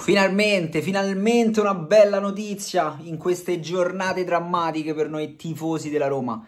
Finalmente, finalmente una bella notizia in queste giornate drammatiche per noi tifosi della Roma.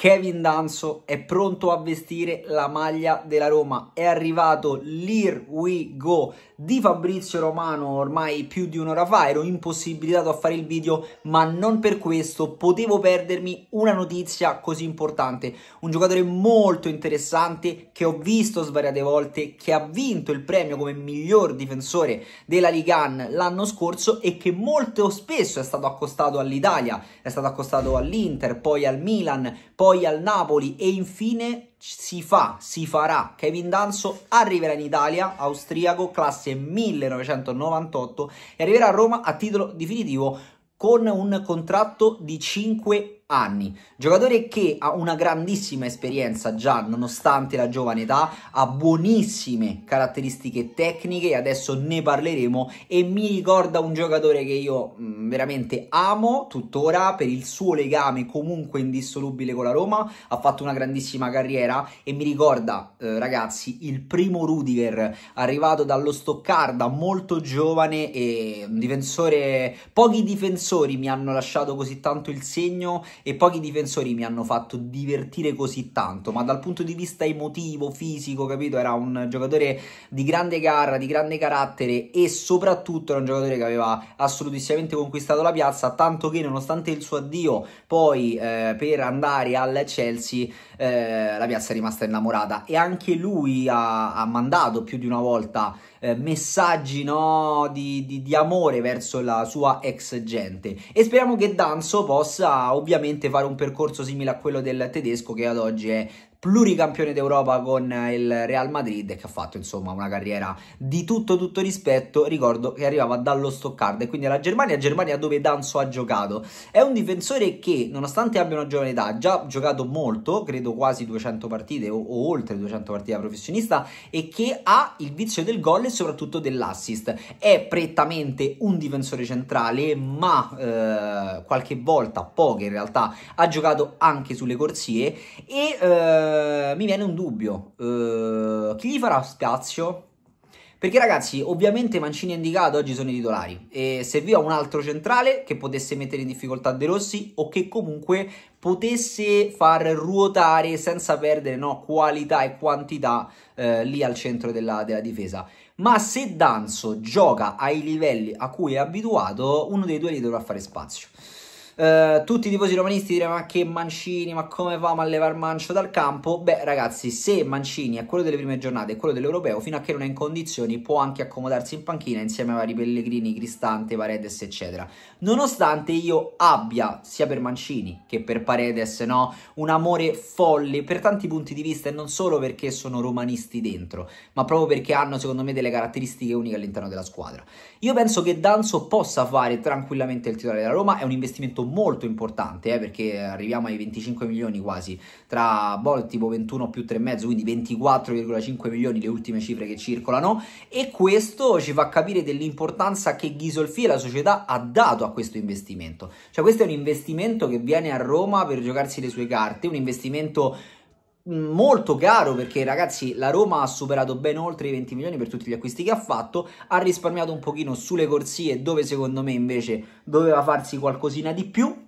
Kevin Danzo è pronto a vestire la maglia della Roma. È arrivato l'Ir We Go di Fabrizio Romano ormai più di un'ora fa. Ero impossibilitato a fare il video, ma non per questo potevo perdermi una notizia così importante. Un giocatore molto interessante che ho visto svariate volte, che ha vinto il premio come miglior difensore della Ligan l'anno scorso e che molto spesso è stato accostato all'Italia, è stato accostato all'Inter, poi al Milan, poi poi al Napoli e infine si fa, si farà. Kevin Danzo arriverà in Italia, austriaco, classe 1998 e arriverà a Roma a titolo definitivo con un contratto di 5 anni, giocatore che ha una grandissima esperienza già nonostante la giovane età, ha buonissime caratteristiche tecniche, adesso ne parleremo e mi ricorda un giocatore che io mm, veramente amo tuttora per il suo legame comunque indissolubile con la Roma, ha fatto una grandissima carriera e mi ricorda eh, ragazzi il primo Rudiger arrivato dallo Stoccarda molto giovane e un difensore pochi difensori mi hanno lasciato così tanto il segno e pochi difensori mi hanno fatto divertire così tanto, ma dal punto di vista emotivo, fisico, capito? Era un giocatore di grande gara, di grande carattere e soprattutto era un giocatore che aveva assolutissimamente conquistato la piazza, tanto che nonostante il suo addio poi eh, per andare al Chelsea eh, la piazza è rimasta innamorata e anche lui ha, ha mandato più di una volta eh, messaggi no, di, di, di amore verso la sua ex gente e speriamo che Danzo possa ovviamente sicuramente fare un percorso simile a quello del tedesco che ad oggi è pluricampione d'Europa con eh, il Real Madrid che ha fatto insomma una carriera di tutto tutto rispetto ricordo che arrivava dallo Stoccarda e quindi alla Germania Germania dove Danzo ha giocato è un difensore che nonostante abbia una giovane età ha già giocato molto credo quasi 200 partite o, o oltre 200 partite da professionista e che ha il vizio del gol e soprattutto dell'assist è prettamente un difensore centrale ma eh, qualche volta poche in realtà ha giocato anche sulle corsie e eh, eh, mi viene un dubbio. Eh, chi gli farà spazio? Perché ragazzi, ovviamente Mancini e Indicato oggi sono i titolari e serviva un altro centrale che potesse mettere in difficoltà De Rossi o che comunque potesse far ruotare senza perdere no, qualità e quantità eh, lì al centro della, della, difesa. Ma se Danzo gioca ai livelli a cui è abituato, uno dei due gli dovrà fare spazio eh, tutti i tifosi romanisti dire ma che Mancini, ma come va a levare Mancio dal campo? Beh ragazzi, se Mancini è quello delle prime giornate è quello dell'Europeo, fino a che non è in condizioni, può anche accomodarsi in panchina insieme a vari Pellegrini, Cristante, Paredes eccetera. Nonostante io abbia, sia per Mancini che per Paredes, no, un amore folle per tanti punti di vista e non solo perché sono romanisti dentro, ma proprio perché hanno secondo me delle caratteristiche uniche all'interno della squadra. Io penso che Danzo possa fare tranquillamente il titolare della Roma, è un investimento molto importante, eh, perché arriviamo ai 25 milioni quasi, tra bot tipo 21 più 3,5, quindi 24,5 milioni le ultime cifre che circolano, e questo ci fa capire dell'importanza che Ghisolfi e la società ha dato a questo investimento. Cioè questo è un investimento che viene a Roma per giocarsi le sue carte, un investimento molto caro perché ragazzi la Roma ha superato ben oltre i 20 milioni per tutti gli acquisti che ha fatto, ha risparmiato un pochino sulle corsie dove secondo me invece doveva farsi qualcosina di più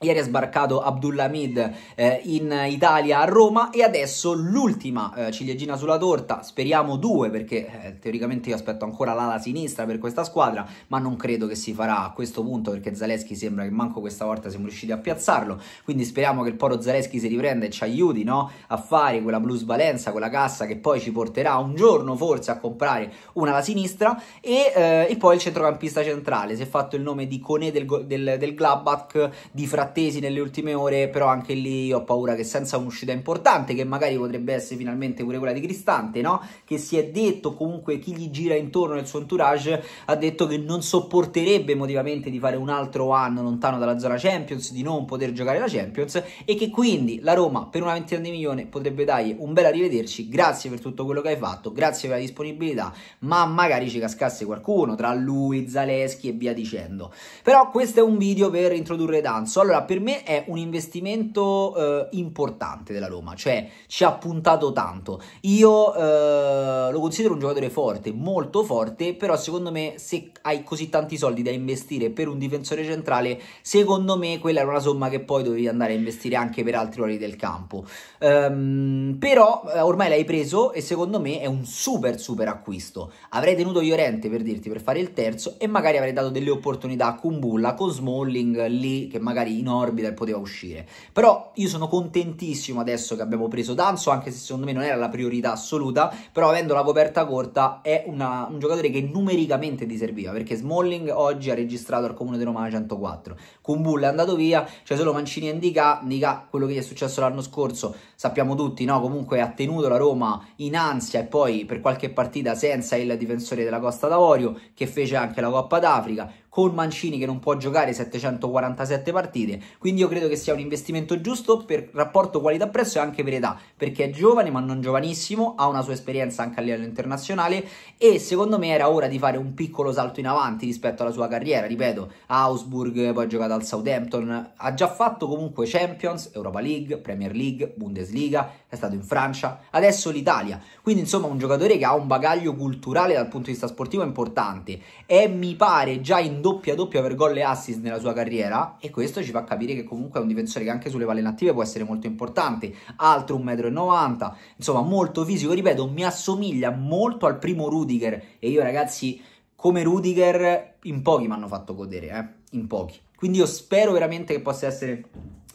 Ieri è sbarcato Abdullah Hamid eh, in Italia a Roma e adesso l'ultima eh, ciliegina sulla torta, speriamo due perché eh, teoricamente io aspetto ancora l'ala sinistra per questa squadra, ma non credo che si farà a questo punto perché Zaleschi sembra che manco questa volta siamo riusciti a piazzarlo, quindi speriamo che il poro Zaleschi si riprenda e ci aiuti no? a fare quella blues valenza, quella cassa che poi ci porterà un giorno forse a comprare un'ala sinistra e, eh, e poi il centrocampista centrale, si è fatto il nome di Coné del, del, del Gladbach di Frattini attesi nelle ultime ore, però anche lì ho paura che senza un'uscita importante, che magari potrebbe essere finalmente pure quella di Cristante, no? Che si è detto, comunque chi gli gira intorno nel suo entourage ha detto che non sopporterebbe emotivamente di fare un altro anno lontano dalla zona Champions, di non poter giocare la Champions e che quindi la Roma per una ventina di milioni potrebbe dargli un bel arrivederci, grazie per tutto quello che hai fatto, grazie per la disponibilità, ma magari ci cascasse qualcuno tra lui, Zaleschi e via dicendo. Però questo è un video per introdurre Danzo. Allora, allora, per me è un investimento eh, importante della Roma, cioè ci ha puntato tanto. Io eh, lo considero un giocatore forte, molto forte, però secondo me se hai così tanti soldi da investire per un difensore centrale, secondo me quella era una somma che poi dovevi andare a investire anche per altri ruoli del campo. Um, però eh, ormai l'hai preso e secondo me è un super super acquisto. Avrei tenuto Iorente per dirti per fare il terzo e magari avrei dato delle opportunità a Kumbulla con Smalling lì che magari in orbita e poteva uscire. Però io sono contentissimo adesso che abbiamo preso Danzo, anche se secondo me non era la priorità assoluta, però avendo la coperta corta è una, un giocatore che numericamente ti serviva, perché Smalling oggi ha registrato al Comune di Roma 104, Kumbulla è andato via, c'è cioè solo Mancini e Indica, Indica quello che gli è successo l'anno scorso, sappiamo tutti, no? comunque ha tenuto la Roma in ansia e poi per qualche partita senza il difensore della Costa d'Avorio che fece anche la Coppa d'Africa, con Mancini che non può giocare 747 partite, quindi io credo che sia un investimento giusto per rapporto qualità-prezzo e anche per età, perché è giovane ma non giovanissimo, ha una sua esperienza anche a livello internazionale e secondo me era ora di fare un piccolo salto in avanti rispetto alla sua carriera, ripeto, Augsburg, poi ha giocato al Southampton, ha già fatto comunque Champions, Europa League, Premier League, Bundesliga, è stato in Francia, adesso l'Italia. Quindi insomma un giocatore che ha un bagaglio culturale dal punto di vista sportivo importante e mi pare già in doppia doppia per gol e assist nella sua carriera e questo ci fa capire che comunque è un difensore che anche sulle palle attive può essere molto importante, altro 1,90 m, insomma molto fisico, ripeto, mi assomiglia molto al primo Rudiger e io ragazzi come Rudiger in pochi mi hanno fatto godere, eh? in pochi. Quindi io spero veramente che possa essere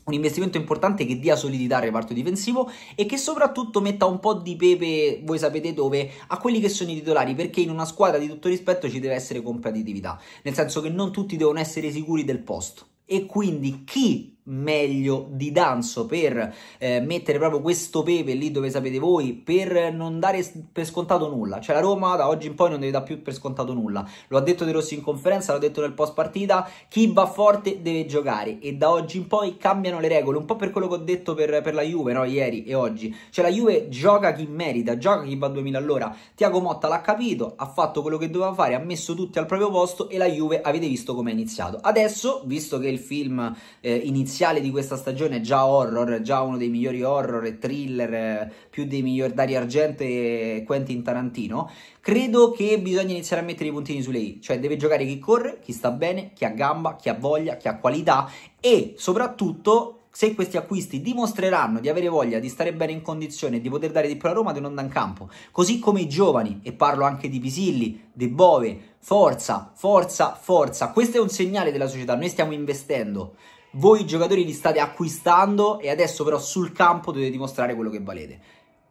un investimento importante che dia solidità al reparto difensivo e che soprattutto metta un po' di pepe, voi sapete dove, a quelli che sono i titolari, perché in una squadra di tutto rispetto ci deve essere competitività, nel senso che non tutti devono essere sicuri del posto. E quindi chi meglio di Danzo per eh, mettere proprio questo pepe lì dove sapete voi per non dare per scontato nulla cioè la Roma da oggi in poi non deve dare più per scontato nulla lo ha detto De Rossi in conferenza l'ho detto nel post partita chi va forte deve giocare e da oggi in poi cambiano le regole un po' per quello che ho detto per, per la Juve no? ieri e oggi cioè la Juve gioca chi merita gioca chi va a 2000 all'ora Tiago Motta l'ha capito ha fatto quello che doveva fare ha messo tutti al proprio posto e la Juve avete visto come è iniziato adesso visto che il film eh, inizia iniziale di questa stagione, già horror, già uno dei migliori horror e thriller, più dei migliori Dario Argento e Quentin Tarantino, credo che bisogna iniziare a mettere i puntini su lei, cioè deve giocare chi corre, chi sta bene, chi ha gamba, chi ha voglia, chi ha qualità e soprattutto se questi acquisti dimostreranno di avere voglia di stare bene in condizione di poter dare di più alla Roma, di non andare in campo. Così come i giovani, e parlo anche di Pisilli, De Bove, forza, forza, forza. Questo è un segnale della società, noi stiamo investendo voi giocatori li state acquistando e adesso però sul campo dovete dimostrare quello che valete.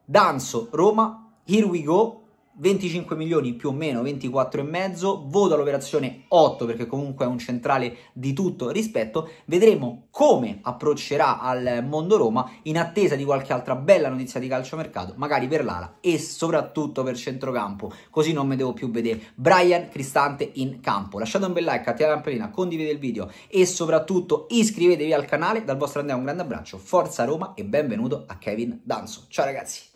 Danzo, Roma, here we go, 25 milioni più o meno, 24 e mezzo, voto all'operazione 8 perché comunque è un centrale di tutto rispetto, vedremo come approccerà al mondo Roma in attesa di qualche altra bella notizia di calciomercato, magari per l'ala e soprattutto per centrocampo, così non mi devo più vedere Brian Cristante in campo. Lasciate un bel like, attivate la campanella condividete il video e soprattutto iscrivetevi al canale, dal vostro Andrea un grande abbraccio, forza Roma e benvenuto a Kevin Danzo. Ciao ragazzi!